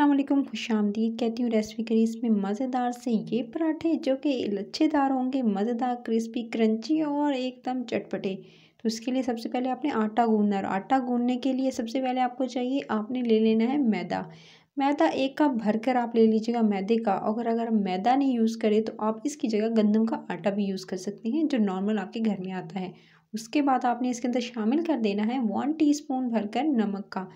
असलम खुश आमदीद कहती हूँ रेसिपी करी इसमें मज़ेदार से ये पराठे जो कि लच्छेदार होंगे मज़ेदार क्रिस्पी क्रंची और एकदम चटपटे तो इसके लिए सबसे पहले आपने आटा गूंदना और आटा गूंदने के लिए सबसे पहले आपको चाहिए आपने ले लेना है मैदा मैदा एक कप भर कर आप ले लीजिएगा मैदे का अगर अगर मैदा नहीं यूज़ करें तो आप इसकी जगह गंदम का आटा भी यूज़ कर सकते हैं जो नॉर्मल आपके घर में आता है उसके बाद आपने इसके अंदर शामिल कर देना है वन स्पून भरकर नमक का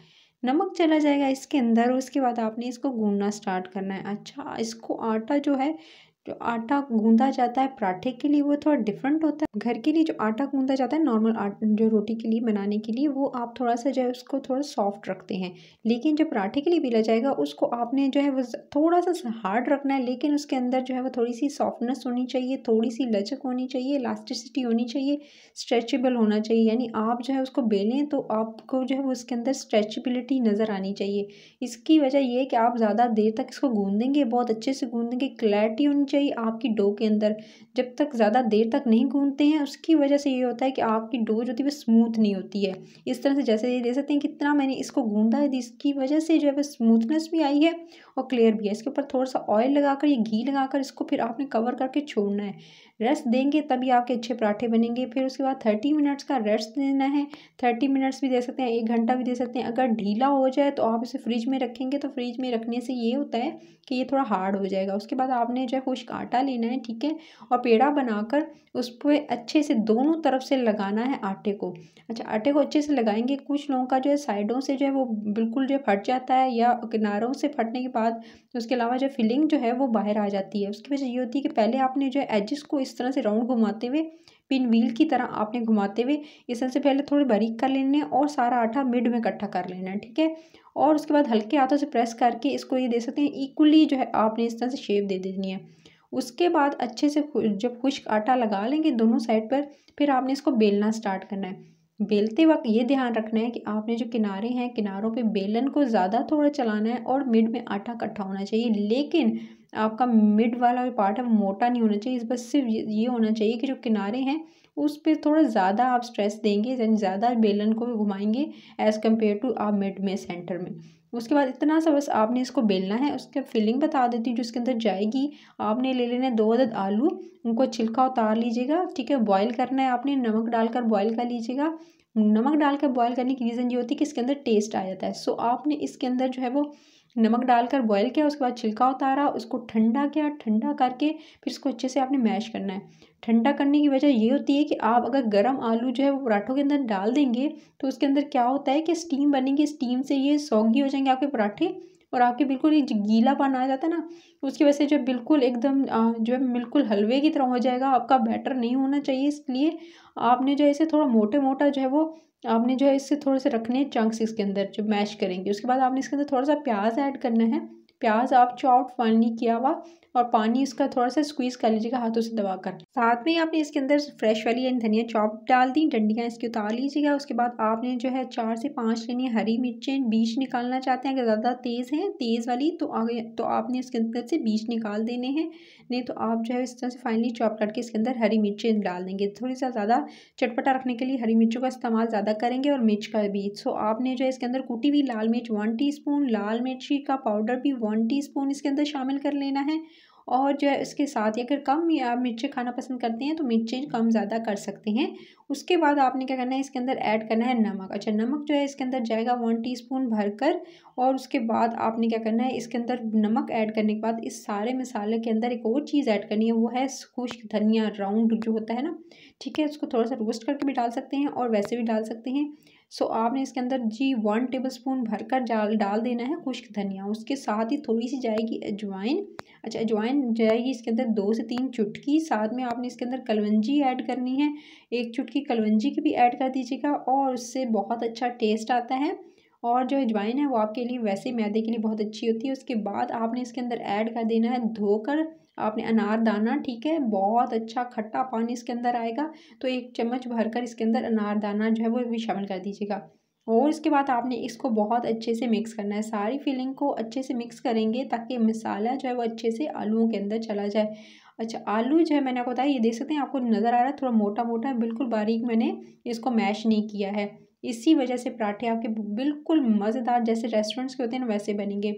नमक चला जाएगा इसके अंदर उसके बाद आपने इसको गूनना स्टार्ट करना है अच्छा इसको आटा जो है जो आटा गूंदा जाता है पराठे के लिए वो थोड़ा डिफरेंट होता है घर के लिए जो आटा गूंदा जाता है नॉर्मल जो रोटी के लिए बनाने के लिए वो आप थोड़ा सा जो है उसको थोड़ा सॉफ्ट रखते हैं लेकिन जो पराठे के लिए बेला जाएगा उसको आपने जो है वो थोड़ा सा हार्ड रखना है लेकिन उसके अंदर जो है वो थोड़ी सी सॉफ्टनेस होनी चाहिए थोड़ी सी लचक होनी चाहिए इलास्टिसिटी होनी चाहिए स्ट्रेचेबल होना चाहिए यानी आप जो है उसको बेलें तो आपको जो है वो उसके अंदर स्ट्रेचबिलिटी नज़र आनी चाहिए इसकी वजह यह है कि आप ज़्यादा देर तक इसको गूंदेंगे बहुत अच्छे से गूंदेंगे क्लैरिटी होनी चाहिए आपकी डो के अंदर जब तक ज़्यादा देर तक नहीं गूंदते हैं उसकी वजह से ये होता है कि आपकी डो जो थी वो स्मूथ नहीं होती है इस तरह से जैसे ये दे सकते हैं कितना मैंने इसको गूंदा है इसकी वजह से जो है वो स्मूथनेस भी आई है और क्लियर भी है इसके ऊपर थोड़ा सा ऑयल लगाकर या घी लगाकर इसको फिर आपने कवर करके छोड़ना है रेस्ट देंगे तभी आपके अच्छे पराठे बनेंगे फिर उसके बाद थर्टी मिनट्स का रेस्ट देना है थर्टी मिनट्स भी दे सकते हैं एक घंटा भी दे सकते हैं अगर ढीला हो जाए तो आप इसे फ्रिज में रखेंगे तो फ्रिज में रखने से ये होता है कि ये थोड़ा हार्ड हो जाएगा उसके बाद आपने जो है चम्मच आटा लेना है ठीक है और पेड़ा बनाकर उस पर अच्छे से दोनों तरफ से लगाना है आटे को अच्छा आटे को अच्छे से लगाएंगे कुछ लोगों का जो है साइडों से जो है वो बिल्कुल जो फट जाता है या किनारों से फटने के बाद उसके अलावा जो फिलिंग जो है वो बाहर आ जाती है उसकी वजह ये होती है कि पहले आपने जो है एजिस को इस तरह से राउंड घुमाते हुए पिन व्हील की तरह आपने घुमाते हुए इस तरह से पहले थोड़े बारीक कर लेने और सारा आटा मिड में इकट्ठा कर लेना है ठीक है और उसके बाद हल्के हाथों से प्रेस करके इसको ये दे सकते हैं इक्वली जो है आपने इस तरह से शेप दे देनी है उसके बाद अच्छे से जब खुश्क आटा लगा लेंगे दोनों साइड पर फिर आपने इसको बेलना स्टार्ट करना है बेलते वक्त ये ध्यान रखना है कि आपने जो किनारे हैं किनारों पे बेलन को ज़्यादा थोड़ा चलाना है और मिड में आटा इकट्ठा होना चाहिए लेकिन आपका मिड वाला जो पार्ट है वो मोटा नहीं होना चाहिए इस बस सिर्फ ये होना चाहिए कि जो किनारे हैं उस पर थोड़ा ज़्यादा आप स्ट्रेस देंगे यानी ज़्यादा बेलन को घुमाएंगे एज़ कम्पेयर टू आप मिड में सेंटर में उसके बाद इतना सा बस आपने इसको बेलना है उसके फिलिंग बता देती हूँ जो इसके अंदर जाएगी आपने ले लेना है दो अदद आलू उनको छिलका उतार लीजिएगा ठीक है बॉयल करना है आपने नमक डालकर बॉयल कर लीजिएगा नमक डालकर बॉयल करने की रीज़न ये होती है कि इसके अंदर टेस्ट आ जाता है सो आपने इसके अंदर जो है वो नमक डालकर बॉयल किया उसके बाद छिलका उतारा उसको ठंडा किया ठंडा करके फिर इसको अच्छे से आपने मैश करना है ठंडा करने की वजह ये होती है कि आप अगर गर्म आलू जो है वो पराठों के अंदर डाल देंगे तो उसके अंदर क्या होता है कि स्टीम बनेंगे स्टीम से ये सौगी हो जाएंगे आपके पराठे और आपके बिल्कुल ये पान आ जाता है ना उसकी वजह से जो बिल्कुल एकदम जो है बिल्कुल हलवे की तरह हो जाएगा आपका बैटर नहीं होना चाहिए इसलिए आपने जो इसे थोड़ा मोटे मोटा जो है वो आपने जो है इससे थोड़े से रखने हैं चंक्स इसके अंदर जो मैश करेंगे उसके बाद आपने इसके अंदर थोड़ा सा प्याज ऐड करना है प्याज आप चॉप फाइनली किया हुआ और पानी इसका थोड़ा सा स्क्वीज़ कर लीजिएगा हाथों से दबा कर साथ में आपने इसके अंदर फ्रेश वाली यानी धनिया चॉप डाल दी डंडियाँ इसकी उतार लीजिएगा उसके बाद आपने जो है चार से पाँच लेनी हरी मिर्चें बीज निकालना चाहते हैं अगर ज़्यादा तेज़ हैं तेज़ वाली तो आगे तो आपने इसके अंदर से बीज निकाल देने हैं नहीं तो आप जो है इस तरह से फाइनली चॉप करके इसके अंदर हरी मिर्चें डाल देंगे थोड़ी सा ज़्यादा चटपटा रखने के लिए हरी मिर्चों का इस्तेमाल ज़्यादा करेंगे और मिर्च का बीज सो आपने जो है इसके अंदर कूटी हुई लाल मिर्च वन टी लाल मिर्ची का पाउडर भी वन वन टीस्पून इसके अंदर शामिल कर लेना है और जो है इसके साथ ही अगर कम या मिर्चें खाना पसंद करते हैं तो मिर्चें कम ज़्यादा कर सकते हैं उसके बाद आपने क्या करना है इसके अंदर ऐड करना है नमक अच्छा नमक जो है इसके अंदर जाएगा वन टीस्पून भरकर और उसके बाद आपने क्या करना है इसके अंदर नमक ऐड करने के बाद इस सारे मसाले के अंदर एक और चीज़ ऐड करनी है वो है खुश्क धनिया राउंड जो होता है ना ठीक है उसको थोड़ा सा रोस्ट करके भी डाल सकते हैं और वैसे भी डाल सकते हैं सो आपने इसके अंदर जी वन टेबल स्पून भरकर डाल डाल देना है खुश्क धनिया उसके साथ ही थोड़ी सी जाएगी अजवाइन अच्छा अजवाइन जाएगी इसके अंदर दो से तीन चुटकी साथ में आपने इसके अंदर कलवंजी ऐड करनी है एक चुटकी कलवंजी की भी ऐड कर दीजिएगा और उससे बहुत अच्छा टेस्ट आता है और जो अजवाइन है वो आपके लिए वैसे मैदे के लिए बहुत अच्छी होती है उसके बाद आपने इसके अंदर ऐड कर देना है धोकर आपने अनार दाना ठीक है बहुत अच्छा खट्टा पानी इसके अंदर आएगा तो एक चम्मच भरकर इसके अंदर अनार दाना जो है वो भी शामिल कर दीजिएगा और इसके बाद आपने इसको बहुत अच्छे से मिक्स करना है सारी फिलिंग को अच्छे से मिक्स करेंगे ताकि मसाला जो है वो अच्छे से आलूओं के अंदर चला जाए अच्छा आलू जो है मैंने आपको बताया ये देख सकते हैं आपको नज़र आ रहा है थोड़ा मोटा मोटा है बिल्कुल बारीक मैंने इसको मैश नहीं किया है इसी वजह से पराठे आपके बिल्कुल मज़ेदार जैसे रेस्टोरेंट्स के होते हैं वैसे बनेंगे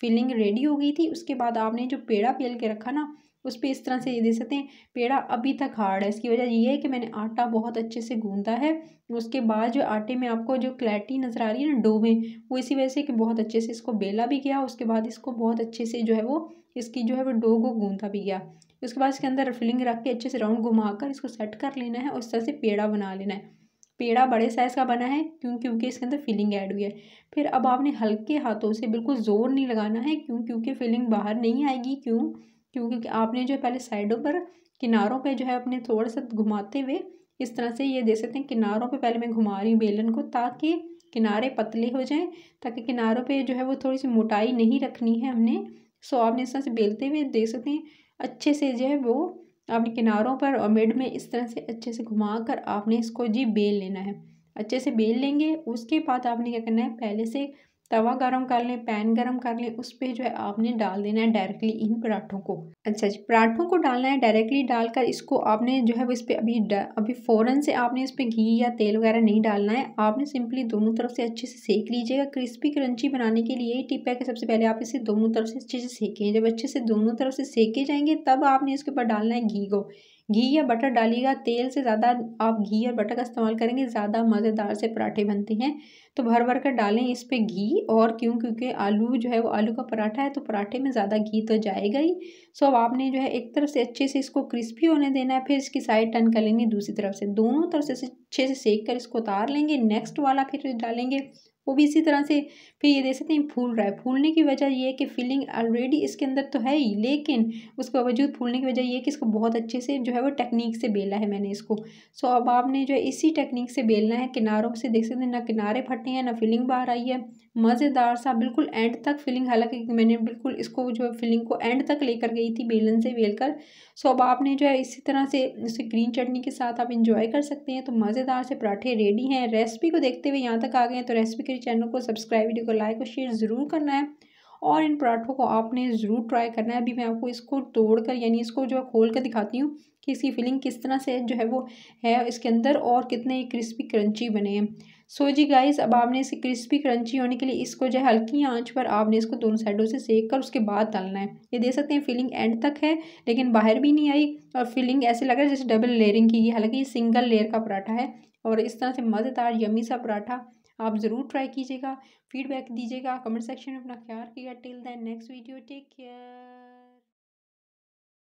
फिलिंग रेडी हो गई थी उसके बाद आपने जो पेड़ा पेल के रखा ना उस पर इस तरह से ये देख सकते हैं पेड़ा अभी तक हार्ड है इसकी वजह ये है कि मैंने आटा बहुत अच्छे से गूंदा है उसके बाद जो आटे में आपको जो क्लैरिटी नज़र आ रही है ना डो में वो इसी वजह से कि बहुत अच्छे से इसको बेला भी गया उसके बाद इसको बहुत अच्छे से जो है वो इसकी जो है वो डो को गूंदा भी गया उसके बाद इसके अंदर फिलिंग रख के अच्छे से राउंड घुमा कर इसको सेट कर लेना है और इस तरह से पेड़ा बना लेना है पेड़ा बड़े साइज़ का बना है क्यों क्योंकि इसके अंदर फिलिंग ऐड हुई है फिर अब आपने हल्के हाथों से बिल्कुल ज़ोर नहीं लगाना है क्यों क्योंकि फिलिंग बाहर नहीं आएगी क्यों क्योंकि आपने जो है पहले साइडों पर किनारों पे जो है अपने थोड़ा सा घुमाते हुए इस तरह से ये दे सकते हैं किनारों पे पहले मैं घुमा रही हूँ बेलन को ताकि किनारे पतले हो जाएं ताकि किनारों पे जो है वो थोड़ी सी मोटाई नहीं रखनी है हमने सो आपने इस तरह से बेलते हुए दे सकते हैं अच्छे से जो है वो आपने किनारों पर और मिड में इस तरह से अच्छे से घुमा कर आपने इसको जी बेल लेना है अच्छे से बेल लेंगे उसके बाद आपने क्या करना है पहले से तवा गरम कर लें पैन गरम कर लें उस पर जो है आपने डाल देना है डायरेक्टली इन पराठों को अच्छा जी पराठों को डालना है डायरेक्टली डालकर इसको आपने जो है वो इस पर अभी अभी फ़ौरन से आपने इस पर घी या तेल वगैरह नहीं डालना है आपने सिंपली दोनों तरफ से अच्छे से सेक लीजिएगा क्रिस्पी क्रंची बनाने के लिए टिप है कि सबसे पहले आप इसे दोनों तरफ से अच्छे से सेकें जब अच्छे से दोनों तरफ से सेके जाएंगे तब आपने इसके ऊपर डालना है घी को घी या बटर डालिएगा तेल से ज़्यादा आप घी और बटर का इस्तेमाल करेंगे ज़्यादा मज़ेदार से पराठे बनते हैं तो भर भर कर डालें इस पर घी और क्यों क्योंकि आलू जो है वो आलू का पराठा है तो पराठे में ज़्यादा घी तो जाएगा ही सो अब आपने जो है एक तरफ से अच्छे से इसको क्रिस्पी होने देना है फिर इसकी साइड टर्न कर लेनी दूसरी तरफ से दोनों तरफ से अच्छे से सेक कर इसको उतार लेंगे नेक्स्ट वाला फिर डालेंगे वो भी इसी तरह से फिर ये देख सकते हैं फूल रहा है फूलने की वजह ये है कि फीलिंग ऑलरेडी इसके अंदर तो है ही लेकिन उसके बावजूद फूलने की वजह ये है कि इसको बहुत अच्छे से जो है वो टेक्निक से बेला है मैंने इसको सो अब आपने जो है इसी टेक्निक से बेलना है किनारों से देख सकते हैं ना किनारे फटने सकते हैं ना फीलिंग बाहर आई है मज़ेदार सा बिल्कुल एंड तक फीलिंग हालांकि मैंने बिल्कुल इसको जो है फीलिंग को एंड तक लेकर गई थी बेलन से बेल कर सो अब आपने जो है इसी तरह से उसे ग्रीन चटनी के साथ आप इंजॉय कर सकते हैं तो मज़ेदार से पराठे रेडी हैं रेसिपी को देखते हुए यहाँ तक आ गए हैं तो रेसिपी के चैनल को सब्सक्राइब वीडियो को लाइक और शेयर ज़रूर करना है और इन पराठों को आपने ज़रूर ट्राई करना है अभी मैं आपको इसको तोड़कर यानी इसको जो है खोल कर दिखाती हूँ कि इसकी फीलिंग किस तरह से जो है वो है इसके अंदर और कितने क्रिस्पी क्रंची बने हैं सो जी गाइस अब आपने इसे क्रिस्पी क्रंची होने के लिए इसको जो है हल्की आंच पर आपने इसको दोनों साइडों से सेक कर उसके बाद तलना है ये देख सकते हैं फिलिंग एंड तक है लेकिन बाहर भी नहीं आई और फिलिंग ऐसे लग रहा है जैसे डबल लेयरिंग की गई हालांकि ये सिंगल लेयर का पराठा है और इस तरह से मज़ेदार यमी सा पराठा आप ज़रूर ट्राई कीजिएगा फीडबैक दीजिएगा कमेंट सेक्शन में अपना ख्याल रखिएगा till then next video take care